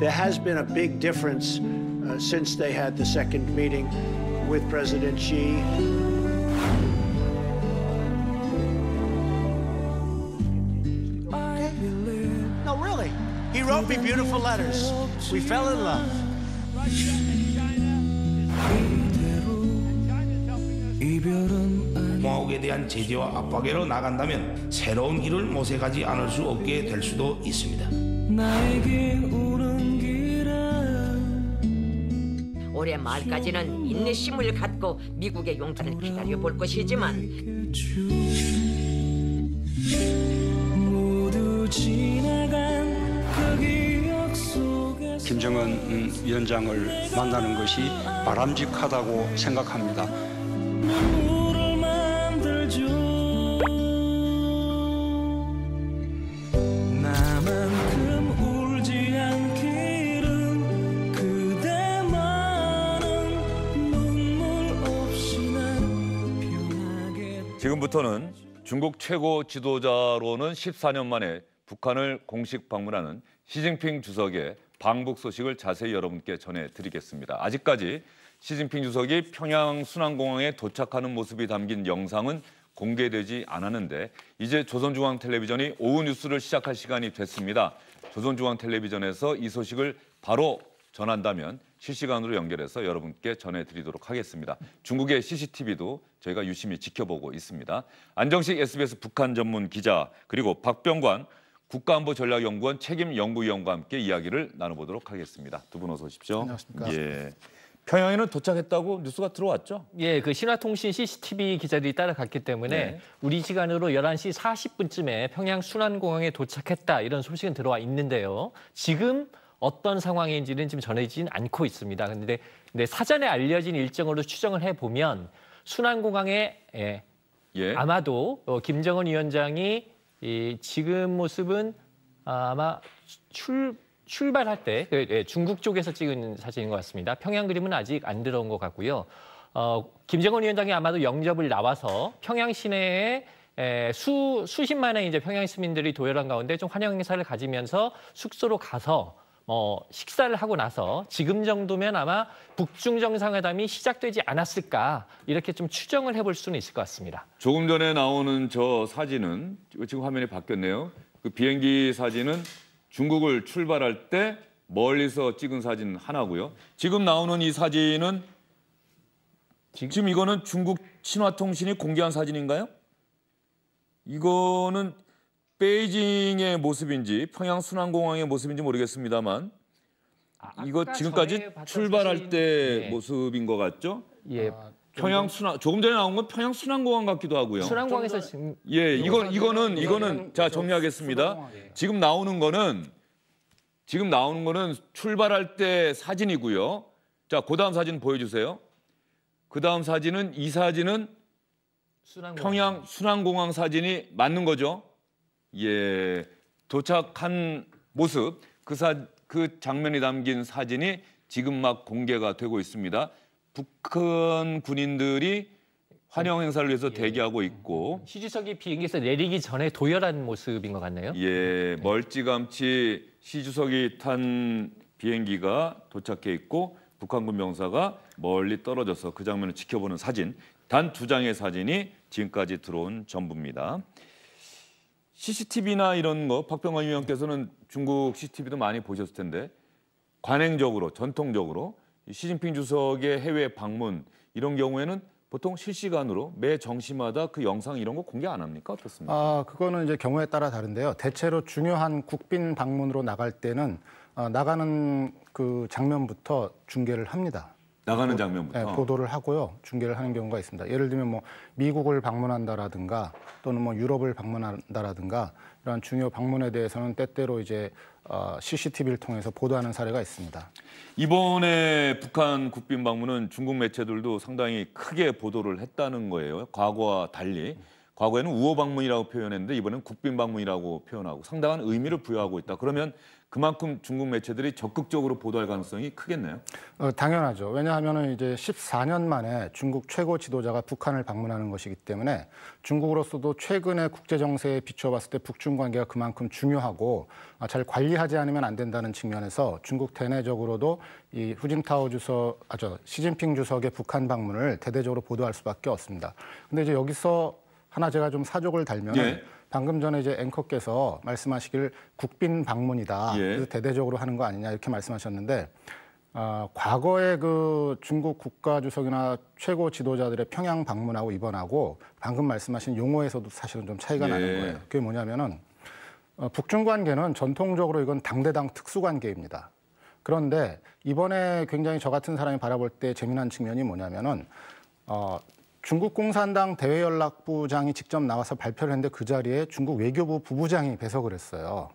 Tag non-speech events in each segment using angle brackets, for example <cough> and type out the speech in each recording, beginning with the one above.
There has been a big difference uh, since they had the second meeting with President Xi. No, really. He wrote me beautiful letters. We fell in love. 공화국에 올해 말까지는 인내심을 갖고 미국의 용탄을 기다려 볼 것이지만 모두 지나간 그 기억 속에서 김정은 음, 위원장을 만나는 것이 바람직하다고 생각합니다. 눈물을 만들죠 오늘부터는 중국 최고 지도자로는 14년 만에 북한을 공식 방문하는 시진핑 주석의 방북 소식을 자세히 여러분께 전해드리겠습니다. 아직까지 시진핑 주석이 평양 순안공항에 도착하는 모습이 담긴 영상은 공개되지 않았는데 이제 조선중앙텔레비전이 오후 뉴스를 시작할 시간이 됐습니다. 조선중앙텔레비전에서 이 소식을 바로 전한다면 실시간으로 연결해서 여러분께 전해드리도록 하겠습니다. 중국의 CCTV도 저희가 유심히 지켜보고 있습니다. 안정식 SBS 북한 전문 기자 그리고 박병관 국가안보전략연구원 책임 연구위원과 함께 이야기를 나눠보도록 하겠습니다. 두 분 어서 오십시오. 안녕하십니까. 예. 평양에는 도착했다고 뉴스가 들어왔죠? 예, 그 신화통신 CCTV 기자들이 따라갔기 때문에 네. 우리 시간으로 11시 40분쯤에 평양 순환공항에 도착했다 이런 소식은 들어와 있는데요. 지금 어떤 상황인지는 지금 전해지진 않고 있습니다. 그런데 사전에 알려진 일정으로 추정을 해보면 순안공항에 예, 예. 아마도 어, 김정은 위원장이 이 지금 모습은 아, 아마 출, 출발할 때 그, 예, 중국 쪽에서 찍은 사진인 것 같습니다. 평양 그림은 아직 안 들어온 것 같고요. 어, 김정은 위원장이 아마도 영접을 나와서 평양 시내에 에, 예, 수, 수십만의 이제 평양 시민들이 도열한 가운데 좀 환영 행사를 가지면서 숙소로 가서 어, 식사를 하고 나서 지금 정도면 아마 북중 정상회담이 시작되지 않았을까 이렇게 좀 추정을 해볼 수는 있을 것 같습니다. 조금 전에 나오는 저 사진은 지금 화면이 바뀌었네요. 그 비행기 사진은 중국을 출발할 때 멀리서 찍은 사진 하나고요. 지금 나오는 이 사진은 지금 이거는 중국 신화통신이 공개한 사진인가요? 이거는 베이징의 모습인지 평양 순환공항의 모습인지 모르겠습니다만 아, 이거 지금까지 출발할 사진... 때 네. 모습인 것 같죠? 예. 아, 평양 순환 조금 전에 나온 건 평양 순환공항 같기도 하고요. 순환공항에서 지금 예, 이건 이거는 이거는 자 정리하겠습니다. 예. 지금 나오는 거는 지금 나오는 거는 출발할 때 사진이고요. 자, 그다음 사진 보여주세요. 그다음 사진은 이 사진은 순환공항. 평양 순환공항 사진이 맞는 거죠? 예, 도착한 모습 그, 사, 그 장면이 담긴 사진이 지금 막 공개가 되고 있습니다. 북한 군인들이 환영 행사를 위해서 예. 대기하고 있고 시주석이 비행기에서 내리기 전에 도열한 모습인 것 같네요. 예, 멀찌감치 시주석이 탄 비행기가 도착해 있고 북한군 명사가 멀리 떨어져서 그 장면을 지켜보는 사진 단 두 장의 사진이 지금까지 들어온 전부입니다. CCTV나 이런 거 박병관 위원께서는 중국 CCTV도 많이 보셨을 텐데 관행적으로 전통적으로 시진핑 주석의 해외 방문 이런 경우에는 보통 실시간으로 매 정시마다 그 영상 이런 거 공개 안 합니까? 어떻습니까? 아, 그거는 이제 경우에 따라 다른데요. 대체로 중요한 국빈 방문으로 나갈 때는 아, 나가는 그 장면부터 중계를 합니다. 나가는 장면부터 네, 보도를 하고요 중계를 하는 경우가 있습니다. 예를 들면 뭐 미국을 방문한다라든가 또는 뭐 유럽을 방문한다라든가 이런 중요 방문에 대해서는 때때로 이제 어, CCTV를 통해서 보도하는 사례가 있습니다. 이번에 북한 국빈 방문은 중국 매체들도 상당히 크게 보도를 했다는 거예요. 과거와 달리. 과거에는 우호 방문이라고 표현했는데 이번엔 국빈 방문이라고 표현하고 상당한 의미를 부여하고 있다. 그러면 그만큼 중국 매체들이 적극적으로 보도할 가능성이 크겠네요. 어, 당연하죠. 왜냐하면 이제 14년 만에 중국 최고 지도자가 북한을 방문하는 것이기 때문에 중국으로서도 최근의 국제 정세에 비춰봤을 때 북중 관계가 그만큼 중요하고 아, 잘 관리하지 않으면 안 된다는 측면에서 중국 대내적으로도 이 후진타오 주석, 아 저 시진핑 주석의 북한 방문을 대대적으로 보도할 수밖에 없습니다. 근데 이제 여기서 하나 제가 좀 사족을 달면. 예. 방금 전에 이제 앵커께서 말씀하시길 국빈 방문이다. 예. 그래서 대대적으로 하는 거 아니냐 이렇게 말씀하셨는데 어, 과거에 그 중국 국가 주석이나 최고 지도자들의 평양 방문하고 이번하고 방금 말씀하신 용어에서도 사실은 좀 차이가 예. 나는 거예요. 그게 뭐냐면은 어, 북중 관계는 전통적으로 이건 당대당 특수 관계입니다. 그런데 이번에 굉장히 저 같은 사람이 바라볼 때 재미난 측면이 뭐냐면은 어, 중국 공산당 대외연락부장이 직접 나와서 발표를 했는데 그 자리에 중국 외교부 부부장이 배석을 했어요.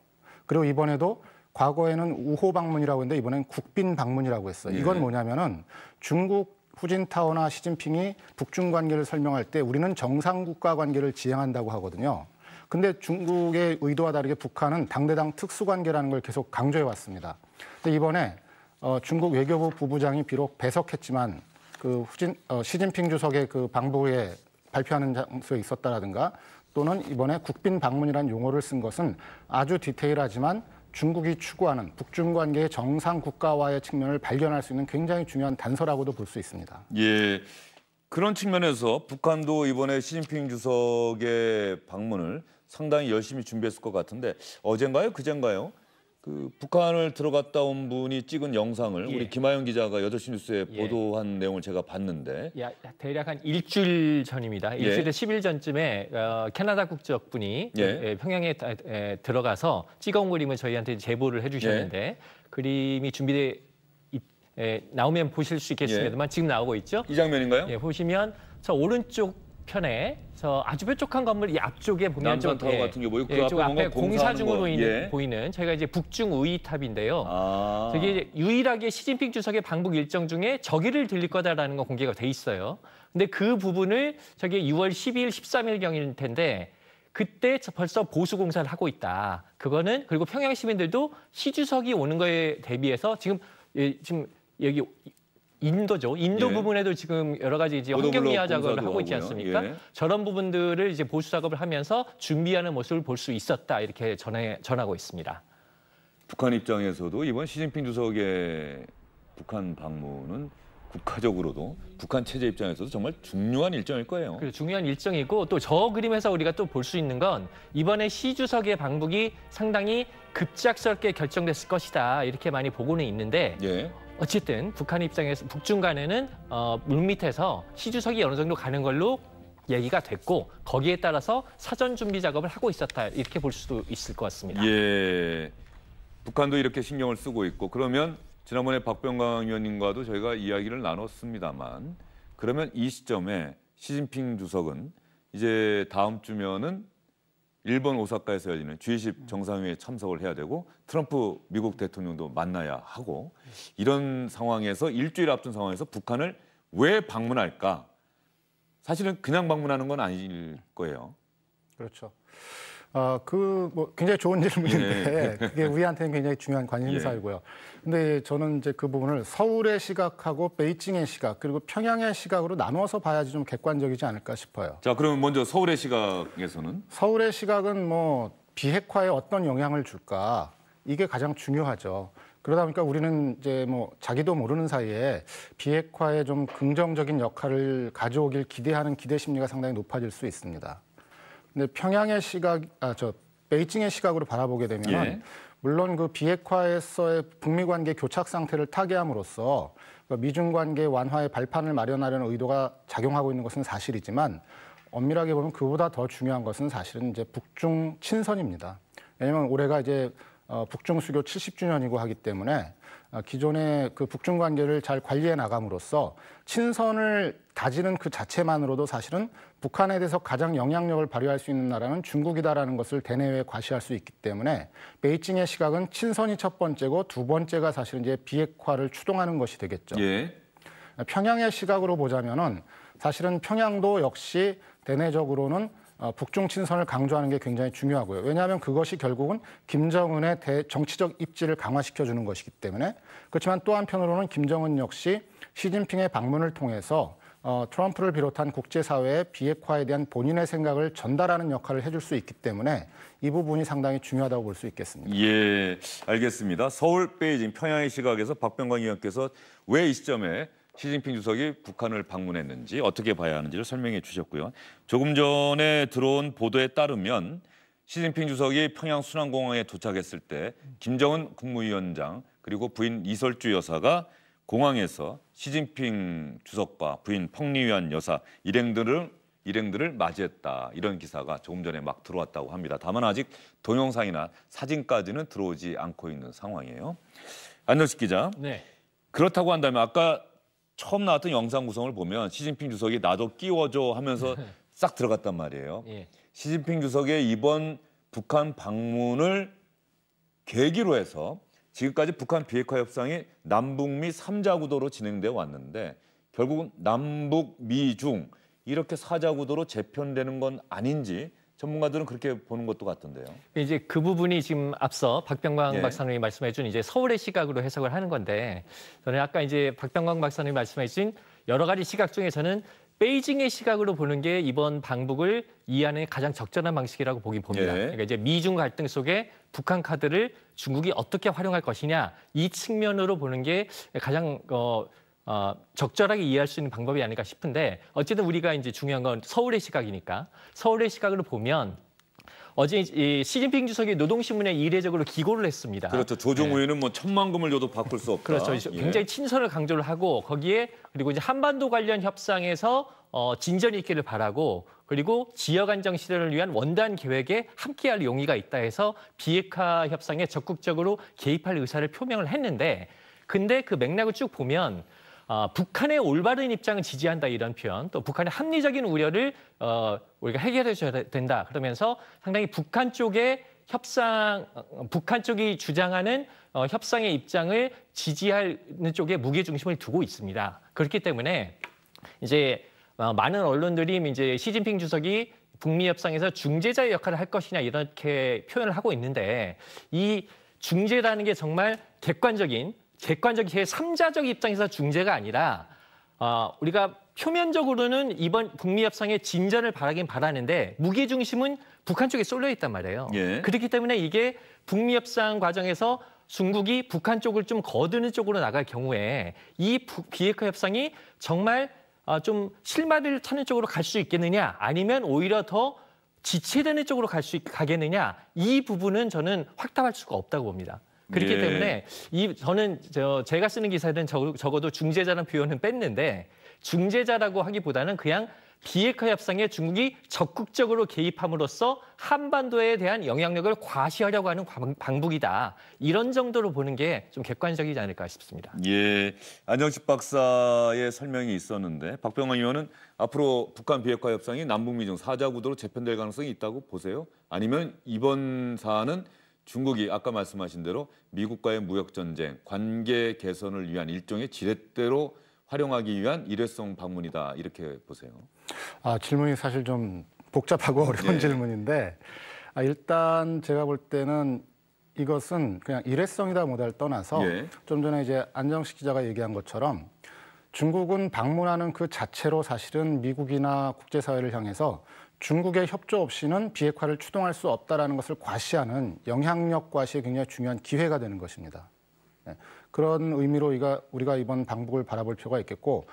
그리고 이번에도 과거에는 우호 방문이라고 했는데 이번엔 국빈 방문이라고 했어요. 예. 이건 뭐냐면은 중국 후진타오나 시진핑이 북중 관계를 설명할 때 우리는 정상국가 관계를 지향한다고 하거든요. 근데 중국의 의도와 다르게 북한은 당대당 특수관계라는 걸 계속 강조해 왔습니다. 근데 이번에 어, 중국 외교부 부부장이 비록 배석했지만 그 후진, 어, 시진핑 주석의 그 방북에 발표하는 장소에 있었다라든가 또는 이번에 국빈 방문이란 용어를 쓴 것은 아주 디테일하지만 중국이 추구하는 북중 관계의 정상 국가와의 측면을 발견할 수 있는 굉장히 중요한 단서라고도 볼 수 있습니다. 예. 그런 측면에서 북한도 이번에 시진핑 주석의 방문을 상당히 열심히 준비했을 것 같은데 어젠가요? 그젠가요? 그 북한을 들어갔다 온 분이 찍은 영상을 예. 우리 김하영 기자가 여덟 시 뉴스에 예. 보도한 내용을 제가 봤는데 야, 대략 한 일주일 전입니다. 예. 일주일에 십일 전쯤에 어, 캐나다 국적 분이 예. 예 평양에 에, 들어가서 찍어온 그림을 저희한테 제보를 해주셨는데 그림이 준비돼 에, 나오면 보실 수 있겠습니다만 지금 나오고 있죠. 이 장면인가요? 예, 보시면 저 오른쪽 편에저 아주 뾰족한 건물 이 앞쪽에 보면 좀 타워 예. 같은 경우 그 예, 그앞 앞에 공사 중으로 예. 보이는 저희가 이제 북중 우이탑인데요. 아. 저게 유일하게 시진핑 주석의 방북 일정 중에 저기를 들릴 거다라는 건 공개가 돼 있어요. 근데 그 부분을 저게 6월 12일, 13일 경일 텐데 그때 벌써 보수 공사를 하고 있다. 그거는 그리고 평양 시민들도 시 주석이 오는 거에 대비해서 지금 예, 지금 여기 인도죠. 인도 예. 부분에도 지금 여러 가지 이제 환경미화 작업을 하고 있지 않습니까? 예. 저런 부분들을 이제 보수 작업을 하면서 준비하는 모습을 볼 수 있었다 이렇게 전해, 전하고 있습니다. 북한 입장에서도 이번 시진핑 주석의 북한 방문은 국가적으로도 북한 체제 입장에서도 정말 중요한 일정일 거예요. 그래, 중요한 일정이고 또 저 그림에서 우리가 또 볼 수 있는 건 이번에 시 주석의 방북이 상당히 급작스럽게 결정됐을 것이다 이렇게 많이 보고는 있는데 예. 어쨌든 북한 입장에서 북중 간에는 어, 물밑에서 시주석이 어느 정도 가는 걸로 얘기가 됐고 거기에 따라서 사전 준비 작업을 하고 있었다 이렇게 볼 수도 있을 것 같습니다. 예. 북한도 이렇게 신경을 쓰고 있고 그러면 지난번에 박병강 위원님과도 저희가 이야기를 나눴습니다만 그러면 이 시점에 시진핑 주석은 이제 다음 주면은 일본 오사카에서 열리는 G20 음. 정상회의에 참석을 해야 되고 트럼프 미국 대통령도 만나야 하고 이런 상황에서 일주일 앞둔 상황에서 북한을 왜 방문할까? 사실은 그냥 방문하는 건 아닐 거예요. 그렇죠. 아, 그 뭐 굉장히 좋은 예. 질문인데 예. <laughs> 그게 우리한테는 굉장히 중요한 관심사이고요. 예. 근데 저는 이제 그 부분을 서울의 시각하고 베이징의 시각 그리고 평양의 시각으로 나누어서 봐야지 좀 객관적이지 않을까 싶어요. 자, 그러면 먼저 서울의 시각에서는 서울의 시각은 뭐 비핵화에 어떤 영향을 줄까 이게 가장 중요하죠. 그러다 보니까 우리는 이제 뭐 자기도 모르는 사이에 비핵화에 좀 긍정적인 역할을 가져오길 기대하는 기대 심리가 상당히 높아질 수 있습니다. 근데 평양의 시각, 아, 저, 베이징의 시각으로 바라보게 되면 예. 물론 그 비핵화에서의 북미 관계 교착 상태를 타개함으로써 그러니까 미중 관계 완화의 발판을 마련하려는 의도가 작용하고 있는 것은 사실이지만 엄밀하게 보면 그보다 더 중요한 것은 사실은 이제 북중 친선입니다. 왜냐하면 올해가 이제 어, 북중 수교 70주년이고 하기 때문에 아, 기존의 그 북중 관계를 잘 관리해 나감으로써 친선을 다지는 그 자체만으로도 사실은 북한에 대해서 가장 영향력을 발휘할 수 있는 나라는 중국이다라는 것을 대내외에 과시할 수 있기 때문에 베이징의 시각은 친선이 첫 번째고 두 번째가 사실은 이제 비핵화를 추동하는 것이 되겠죠. 예. 평양의 시각으로 보자면은 사실은 평양도 역시 대내적으로는 어, 북중 친선을 강조하는 게 굉장히 중요하고요. 왜냐하면 그것이 결국은 김정은의 대, 정치적 입지를 강화시켜주는 것이기 때문에 그렇지만 또 한편으로는 김정은 역시 시진핑의 방문을 통해서 어, 트럼프를 비롯한 국제사회의 비핵화에 대한 본인의 생각을 전달하는 역할을 해줄 수 있기 때문에 이 부분이 상당히 중요하다고 볼 수 있겠습니다. 예, 알겠습니다. 서울, 베이징, 평양의 시각에서 박병광 의원께서 왜 이 시점에 시진핑 주석이 북한을 방문했는지 어떻게 봐야 하는지를 설명해 주셨고요. 조금 전에 들어온 보도에 따르면 시진핑 주석이 평양 순안공항에 도착했을 때 김정은 국무위원장 그리고 부인 이설주 여사가 공항에서 시진핑 주석과 부인 펑리위안 여사 일행들을 일행들을 맞이했다 이런 기사가 조금 전에 막 들어왔다고 합니다. 다만 아직 동영상이나 사진까지는 들어오지 않고 있는 상황이에요. 안정식 기자. 네. 그렇다고 한다면 아까 처음 나왔던 영상 구성을 보면 시진핑 주석이 나도 끼워줘 하면서 네. 싹 들어갔단 말이에요. 예. 시진핑 주석의 이번 북한 방문을 계기로 해서 지금까지 북한 비핵화 협상이 남북미 삼자 구도로 진행돼 왔는데 결국은 남북 미중 이렇게 사자 구도로 재편되는 건 아닌지 전문가들은 그렇게 보는 것도 같던데요. 이제 그 부분이 지금 앞서 박병광 예. 박사님이 말씀해준 이제 서울의 시각으로 해석을 하는 건데 저는 아까 이제 박병광 박사님이 말씀해준 여러 가지 시각 중에서는 베이징의 시각으로 보는 게 이번 방북을 이해하는 가장 적절한 방식이라고 보긴 봅니다. 예. 그러니까 이제 미중 갈등 속에 북한 카드를 중국이 어떻게 활용할 것이냐 이 측면으로 보는 게 가장 어, 어, 적절하게 이해할 수 있는 방법이 아닐까 싶은데 어쨌든 우리가 이제 중요한 건 서울의 시각이니까 서울의 시각으로 보면 어제 이 시진핑 주석이 노동신문에 이례적으로 기고를 했습니다. 그렇죠. 조정우에는 예. 네. 뭐 천만 금을 줘도 바꿀 수 없다. 그렇죠. 예. 굉장히 친서를 강조를 하고 거기에 그리고 이제 한반도 관련 협상에서 어, 진전이 있기를 바라고 그리고 지역 안정 실현을 위한 원단 계획에 함께할 용의가 있다 해서 비핵화 협상에 적극적으로 개입할 의사를 표명을 했는데 근데 그 맥락을 쭉 보면 어, 북한의 올바른 입장을 지지한다 이런 표현, 또 북한의 합리적인 우려를 어, 우리가 해결해 줘야 된다 그러면서 상당히 북한 쪽에 협상, 어, 북한 쪽이 주장하는 어, 협상의 입장을 지지하는 쪽에 무게 중심을 두고 있습니다. 그렇기 때문에 이제 어, 많은 언론들이 이제 시진핑 주석이 북미 협상에서 중재자의 역할을 할 것이냐 이렇게 표현을 하고 있는데 이 중재라는 게 정말 객관적인 객관적 제3자적 입장에서 중재가 아니라 어, 우리가 표면적으로는 이번 북미 협상의 진전을 바라긴 바라는데 무게 중심은 북한 쪽에 쏠려 있단 말이에요. 예. 그렇기 때문에 이게 북미 협상 과정에서 중국이 북한 쪽을 좀 거드는 쪽으로 나갈 경우에 이 비핵화 협상이 정말 어, 좀 실마리를 찾는 쪽으로 갈 수 있겠느냐 아니면 오히려 더 지체되는 쪽으로 갈 수 가겠느냐 이 부분은 저는 확답할 수가 없다고 봅니다. 그렇기 예. 때문에 이 저는 저 제가 쓰는 기사는 적, 적어도 중재자라는 표현은 뺐는데 중재자라고 하기보다는 그냥 비핵화 협상에 중국이 적극적으로 개입함으로써 한반도에 대한 영향력을 과시하려고 하는 방북이다. 이런 정도로 보는 게 좀 객관적이지 않을까 싶습니다. 예, 안정식 박사의 설명이 있었는데 박병환 의원은 앞으로 북한 비핵화 협상이 남북미 중 사자 구도로 재편될 가능성이 있다고 보세요? 아니면 이번 사안은 중국이 아까 말씀하신 대로 미국과의 무역 전쟁, 관계 개선을 위한 일종의 지렛대로 활용하기 위한 일회성 방문이다 이렇게 보세요. 아 질문이 사실 좀 복잡하고 <laughs> 어려운 예. 질문인데 아, 일단 제가 볼 때는 이것은 그냥 일회성이다 모델 떠나서 예. 좀 전에 이제 안정식 기자가 얘기한 것처럼 중국은 방문하는 그 자체로 사실은 미국이나 국제사회를 향해서 중국의 협조 없이는 비핵화를 추동할 수 없다라는 것을 과시하는 영향력 과시에 굉장히 중요한 기회가 되는 것입니다. 예, 그런 의미로 우리가 이번 방북을 바라볼 필요가 있겠고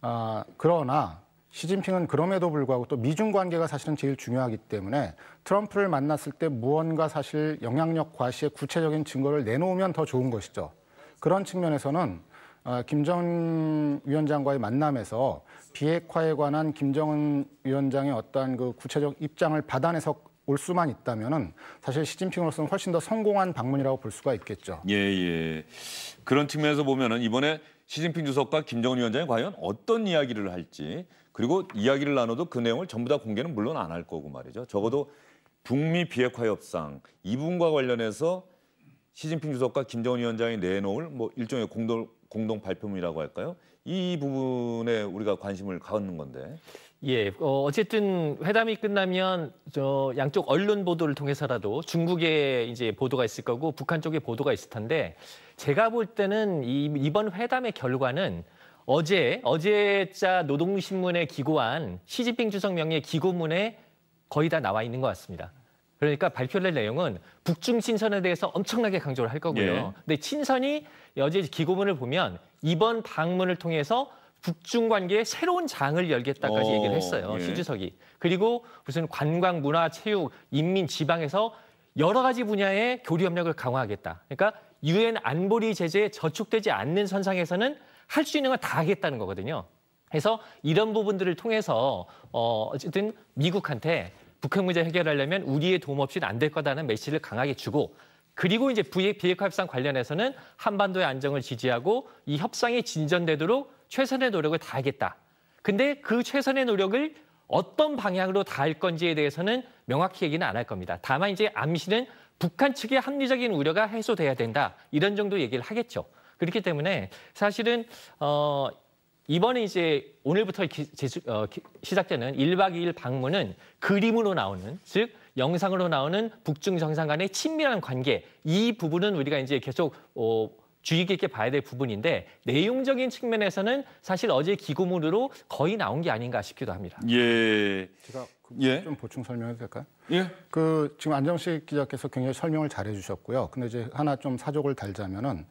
아, 그러나 시진핑은 그럼에도 불구하고 또 미중 관계가 사실은 제일 중요하기 때문에 트럼프를 만났을 때 무언가 사실 영향력 과시의 구체적인 증거를 내놓으면 더 좋은 것이죠. 그런 측면에서는 어, 김정은 위원장과의 만남에서 비핵화에 관한 김정은 위원장의 어떠한 그 구체적 입장을 받아내서 올 수만 있다면은 사실 시진핑으로서는 훨씬 더 성공한 방문이라고 볼 수가 있겠죠. 예, 예. 그런 측면에서 보면은 이번에 시진핑 주석과 김정은 위원장이 과연 어떤 이야기를 할지 그리고 이야기를 나눠도 그 내용을 전부 다 공개는 물론 안 할 거고 말이죠. 적어도 북미 비핵화 협상 이분과 관련해서 시진핑 주석과 김정은 위원장이 내놓을 뭐 일종의 공동 공동 발표문이라고 할까요? 이 부분에 우리가 관심을 갖는 건데. 예, 어, 어쨌든 회담이 끝나면 저 양쪽 언론 보도를 통해서라도 중국의 이제 보도가 있을 거고 북한 쪽의 보도가 있을 텐데 제가 볼 때는 이, 이번 회담의 결과는 어제 어제자 노동신문에 기고한 시진핑 주석 명의 기고문에 거의 다 나와 있는 것 같습니다. 그러니까 발표될 내용은 북중 친선에 대해서 엄청나게 강조를 할 거고요. 예. 근데 친선이 여제 기고문을 보면 이번 방문을 통해서 북중 관계의 새로운 장을 열겠다까지 어, 얘기를 했어요. 예. 시 주석이. 그리고 무슨 관광, 문화, 체육, 인민, 지방에서 여러 가지 분야의 교류 협력을 강화하겠다. 그러니까 유엔 안보리 제재에 저축되지 않는 선상에서는 할 수 있는 건 다 하겠다는 거거든요. 그래서 이런 부분들을 통해서 어 어쨌든 미국한테 북핵 문제 해결하려면 우리의 도움 없이는 안 될 거다는 메시지를 강하게 주고 그리고 이제 비핵화 협상 관련해서는 한반도의 안정을 지지하고 이 협상이 진전되도록 최선의 노력을 다하겠다. 근데 그 최선의 노력을 어떤 방향으로 다할 건지에 대해서는 명확히 얘기는 안 할 겁니다. 다만 이제 암시는 북한 측의 합리적인 우려가 해소돼야 된다. 이런 정도 얘기를 하겠죠. 그렇기 때문에 사실은 어 이번에 이제 오늘부터 기, 제수, 어, 기, 시작되는 1박 2일 방문은 그림으로 나오는 즉 영상으로 나오는 북중 정상 간의 친밀한 관계 이 부분은 우리가 이제 계속 어, 주의 깊게 봐야 될 부분인데 내용적인 측면에서는 사실 어제 기고문으로 거의 나온 게 아닌가 싶기도 합니다. 예. 제가 그 예. 좀 보충 설명해도 될까요? 예. 그 지금 안정식 기자께서 굉장히 설명을 잘해 주셨고요. 근데 이제 하나 좀 사족을 달자면은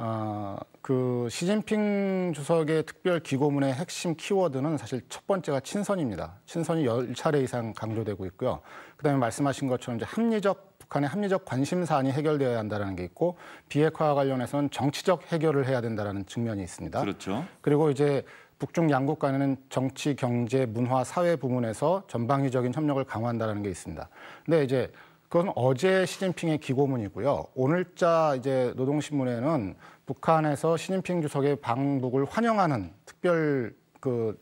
아, 그 시진핑 주석의 특별 기고문의 핵심 키워드는 사실 첫 번째가 친선입니다. 친선이 1 0차례 이상 강조되고 있고요. 그다음에 말씀하신 것처럼 이제 합리적 북한의 합리적 관심 사안이 해결되어야 한다는 게 있고 비핵화와 관련해서는 정치적 해결을 해야 된다는 측면이 있습니다. 그렇죠. 그리고 이제 북중 양국 간에는 정치, 경제, 문화, 사회 부문에서 전방위적인 협력을 강화한다는 게 있습니다. 근데 이제 그건 어제 시진핑의 기고문이고요. 오늘자 이제 노동신문에는 북한에서 시진핑 주석의 방북을 환영하는 특별 그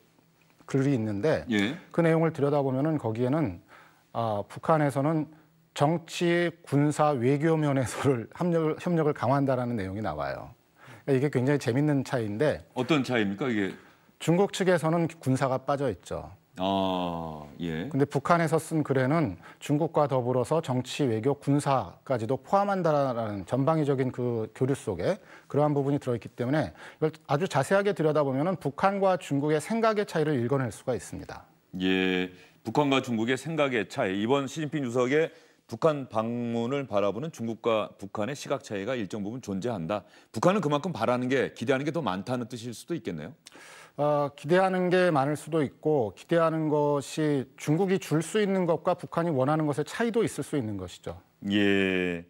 글이 있는데 예. 그 내용을 들여다보면은 거기에는 아, 북한에서는 정치, 군사, 외교 면에서를 협력을, <laughs> 협력을 강화한다라는 내용이 나와요. 그러니까 이게 굉장히 재밌는 차이인데 어떤 차이입니까 이게? 중국 측에서는 군사가 빠져 있죠. 아, 예. 근데 북한에서 쓴 글에는 중국과 더불어서 정치, 외교, 군사까지도 포함한다라는 전방위적인 그 교류 속에 그러한 부분이 들어있기 때문에 이걸 아주 자세하게 들여다보면 북한과 중국의 생각의 차이를 읽어낼 수가 있습니다. 예, 북한과 중국의 생각의 차이. 이번 시진핑 주석의 북한 방문을 바라보는 중국과 북한의 시각 차이가 일정 부분 존재한다. 북한은 그만큼 바라는 게 기대하는 게 더 많다는 뜻일 수도 있겠네요. 어, 기대하는 게 많을 수도 있고 기대하는 것이 중국이 줄 수 있는 것과 북한이 원하는 것의 차이도 있을 수 있는 것이죠. 예.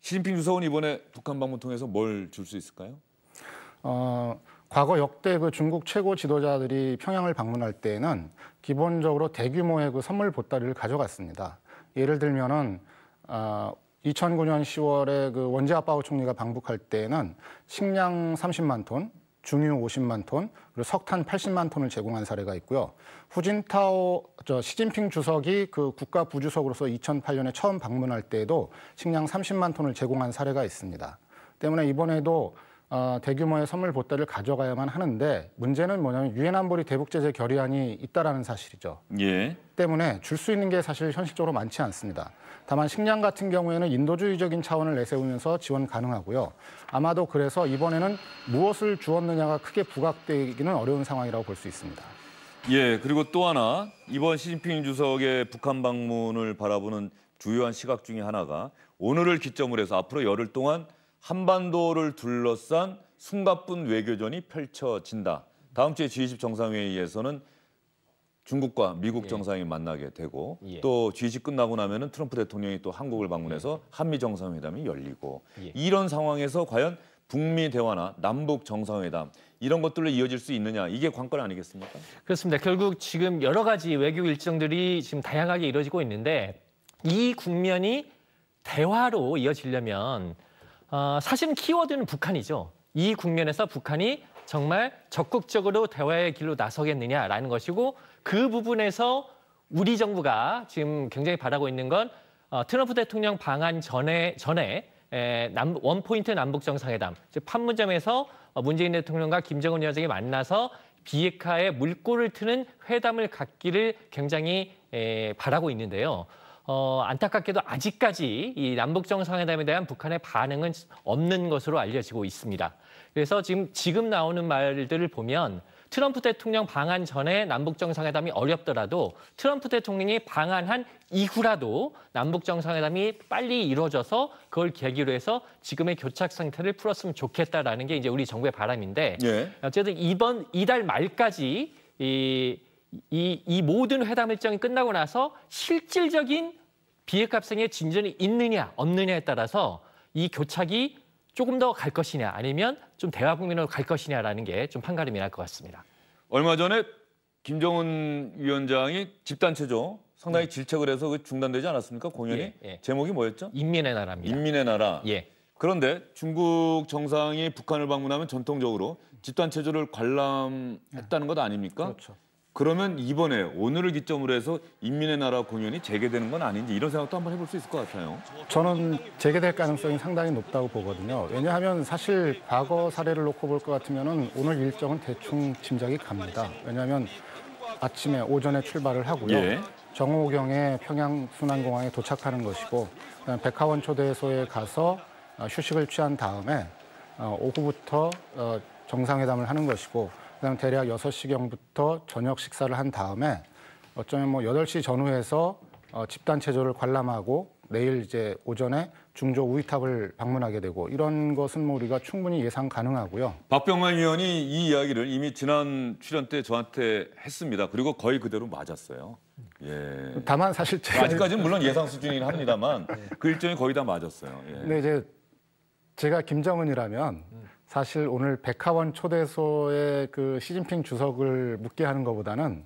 시진핑 주석은 이번에 북한 방문 통해서 뭘 줄 수 있을까요? 어, 과거 역대 그 중국 최고 지도자들이 평양을 방문할 때에는 기본적으로 대규모의 그 선물 보따리를 가져갔습니다. 예를 들면은 어, 2009년 10월에 그 원지아빠오 총리가 방북할 때에는 식량 30만 톤, 중유 50만 톤, 그리고 석탄 80만 톤을 제공한 사례가 있고요. 후진타오 저 시진핑 주석이 그 국가 부주석으로서 2008년에 처음 방문할 때에도 식량 30만 톤을 제공한 사례가 있습니다. 때문에 이번에도 어, 대규모의 선물 보따리를 가져가야만 하는데 문제는 뭐냐면 유엔 안보리 대북 제재 결의안이 있다라는 사실이죠. 예. 때문에 줄 수 있는 게 사실 현실적으로 많지 않습니다. 다만 식량 같은 경우에는 인도주의적인 차원을 내세우면서 지원 가능하고요. 아마도 그래서 이번에는 무엇을 주었느냐가 크게 부각되기는 어려운 상황이라고 볼 수 있습니다. 예, 그리고 또 하나 이번 시진핑 주석의 북한 방문을 바라보는 주요한 시각 중의 하나가 오늘을 기점으로 해서 앞으로 열흘 동안 한반도를 둘러싼 숨가쁜 외교전이 펼쳐진다. 다음 주에 G20 정상회의에서는 중국과 미국 예. 정상이 만나게 되고 예. 또 G20 끝나고 나면은 트럼프 대통령이 또 한국을 방문해서 예. 한미 정상회담이 열리고 예. 이런 상황에서 과연 북미 대화나 남북 정상회담 이런 것들로 이어질 수 있느냐 이게 관건 아니겠습니까? 그렇습니다. 결국 지금 여러 가지 외교 일정들이 지금 다양하게 이루어지고 있는데 이 국면이 대화로 이어지려면 어, 아, 사실은 키워드는 북한이죠. 이 국면에서 북한이 정말 적극적으로 대화의 길로 나서겠느냐라는 것이고 그 부분에서 우리 정부가 지금 굉장히 바라고 있는 건 어, 트럼프 대통령 방한 전에 전에 에, 남, 원포인트 남북 정상회담 즉 판문점에서 어, 문재인 대통령과 김정은 위원장이 만나서 비핵화에 물꼬를 트는 회담을 갖기를 굉장히 에, 바라고 있는데요. 어, 안타깝게도 아직까지 이 남북 정상회담에 대한 북한의 반응은 없는 것으로 알려지고 있습니다. 그래서 지금 지금 나오는 말들을 보면 트럼프 대통령 방한 전에 남북 정상회담이 어렵더라도 트럼프 대통령이 방한한 이후라도 남북 정상회담이 빨리 이루어져서 그걸 계기로 해서 지금의 교착 상태를 풀었으면 좋겠다라는 게 이제 우리 정부의 바람인데 예. 어쨌든 이번 이달 말까지 이 이, 이 모든 회담 일정이 끝나고 나서 실질적인 비핵 합성의 진전이 있느냐 없느냐에 따라서 이 교착이 조금 더 갈 것이냐 아니면 좀 대화 국면으로 갈 것이냐라는 게 좀 판가름이 날 것 같습니다. 얼마 전에 김정은 위원장이 집단 체조 상당히 네. 질책을 해서 그 중단되지 않았습니까? 공연이 예, 예. 제목이 뭐였죠? 인민의 나라입니다. 인민의 나라. 예. 그런데 중국 정상이 북한을 방문하면 전통적으로 집단 체조를 관람했다는 것 아닙니까? 그렇죠. 그러면 이번에 오늘을 기점으로 해서 인민의 나라 공연이 재개되는 건 아닌지 이런 생각도 한번 해볼 수 있을 것 같아요. 저는 재개될 가능성이 상당히 높다고 보거든요. 왜냐하면 사실 과거 사례를 놓고 볼 것 같으면 오늘 일정은 대충 짐작이 갑니다. 왜냐하면 아침에 오전에 출발을 하고요. 예. 정호경의 평양 순환공항에 도착하는 것이고 백화원 초대소에 가서 어, 휴식을 취한 다음에 어, 오후부터 어, 정상회담을 하는 것이고 그다음 대략 6시경부터 저녁 식사를 한 다음에 어쩌면 뭐 8시 전후에서 어, 집단 체조를 관람하고 내일 이제 오전에 중조 우이탑을 방문하게 되고 이런 것은 뭐 우리가 충분히 예상 가능하고요. 박병만 위원이 이 이야기를 이미 지난 출연 때 저한테 했습니다. 그리고 거의 그대로 맞았어요. 예. 다만 사실 제가 뭐 아직까지는 물론 예상 수준이긴 합니다만 <laughs> 네. 그 일정이 거의 다 맞았어요. 예. 이제 제가 김정은이라면 음. 사실 오늘 백화원 초대소에 그 시진핑 주석을 묻게 하는 것보다는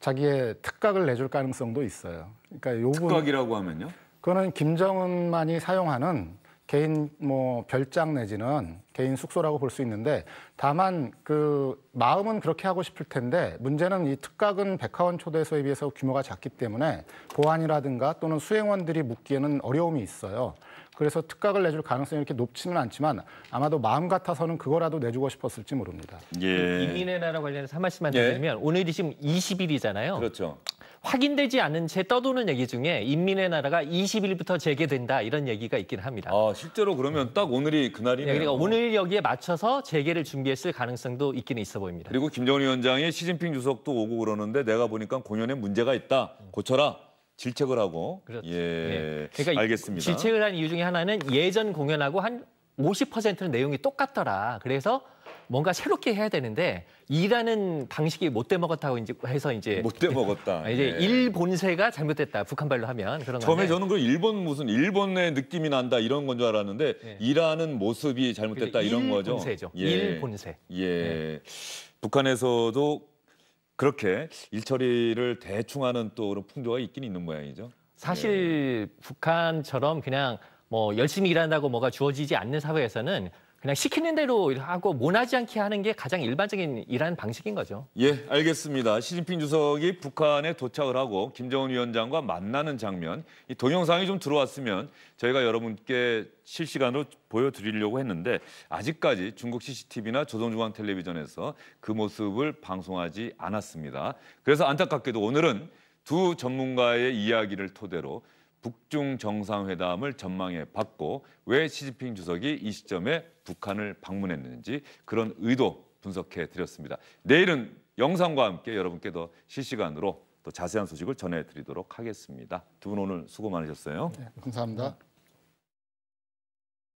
자기의 특각을 내줄 가능성도 있어요. 그러니까 요 특각이라고 하면요? 그거는 김정은만이 사용하는 개인 뭐 별장 내지는 개인 숙소라고 볼 수 있는데 다만 그 마음은 그렇게 하고 싶을 텐데 문제는 이 특각은 백화원 초대소에 비해서 규모가 작기 때문에 보안이라든가 또는 수행원들이 묻기에는 어려움이 있어요. 그래서 특각을 내줄 가능성이 이렇게 높지는 않지만 아마도 마음 같아서는 그거라도 내주고 싶었을지 모릅니다. 예. 이민의 나라 관련해서 한 말씀만 예. 드리면 예. 오늘이 지금 20일이잖아요. 그렇죠. 확인되지 않은 채 떠도는 얘기 중에 인민의 나라가 20일부터 재개된다 이런 얘기가 있긴 합니다. 아 실제로 그러면 딱 오늘이 그날이네요. 네, 그러니까 오늘 여기에 맞춰서 재개를 준비했을 가능성도 있기는 있어 보입니다. 그리고 김정은 위원장의 시진핑 주석도 오고 그러는데 내가 보니까 공연에 문제가 있다 고쳐라 질책을 하고 그렇죠. 예. 네. 그러니까 알겠습니다. 질책을 한 이유 중에 하나는 예전 공연하고 한 50%는 내용이 똑같더라. 그래서 뭔가 새롭게 해야 되는데 일하는 방식이 못돼 먹었다고 이제 해서 이제 못돼 먹었다. <laughs> 이제 예. 일 본세가 잘못됐다. 북한발로 하면 그런 처음에 건데. 저는 그 일본 무슨 일본의 느낌이 난다 이런 건 줄 알았는데 예. 일하는 모습이 잘못됐다 이런 거죠. 본세죠. 예. 일 본세. 예. 예. 북한에서도 그렇게 일처리를 대충 하는 또 그런 풍조가 있긴 있는 모양이죠. 사실 예. 북한처럼 그냥 뭐 열심히 일한다고 뭐가 주어지지 않는 사회에서는 그냥 시키는 대로 하고 모하지 않게 하는 게 가장 일반적인 일하는 방식인 거죠. 예, 알겠습니다. 시진핑 주석이 북한에 도착을 하고 김정은 위원장과 만나는 장면, 이 동영상이 좀 들어왔으면 저희가 여러분께 실시간으로 보여드리려고 했는데 아직까지 중국 CCTV나 조선중앙 텔레비전에서 그 모습을 방송하지 않았습니다. 그래서 안타깝게도 오늘은 두 전문가의 이야기를 토대로 북중 정상회담을 전망해 봤고 왜 시진핑 주석이 이 시점에 북한을 방문했는지 그런 의도 분석해 드렸습니다. 내일은 영상과 함께 여러분께 더 실시간으로 또 자세한 소식을 전해드리도록 하겠습니다. 두 분 오늘 수고 많으셨어요. 네, 감사합니다.